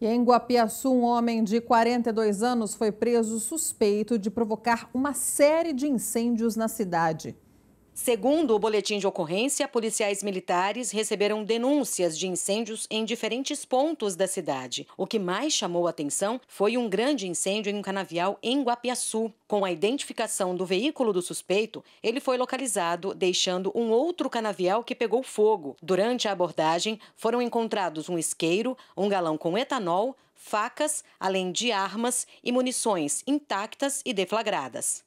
E em Guapiaçu, um homem de 42 anos foi preso suspeito de provocar uma série de incêndios na cidade. Segundo o boletim de ocorrência, policiais militares receberam denúncias de incêndios em diferentes pontos da cidade. O que mais chamou a atenção foi um grande incêndio em um canavial em Guapiaçu. Com a identificação do veículo do suspeito, ele foi localizado, deixando um outro canavial que pegou fogo. Durante a abordagem, foram encontrados um isqueiro, um galão com etanol, facas, além de armas e munições intactas e deflagradas.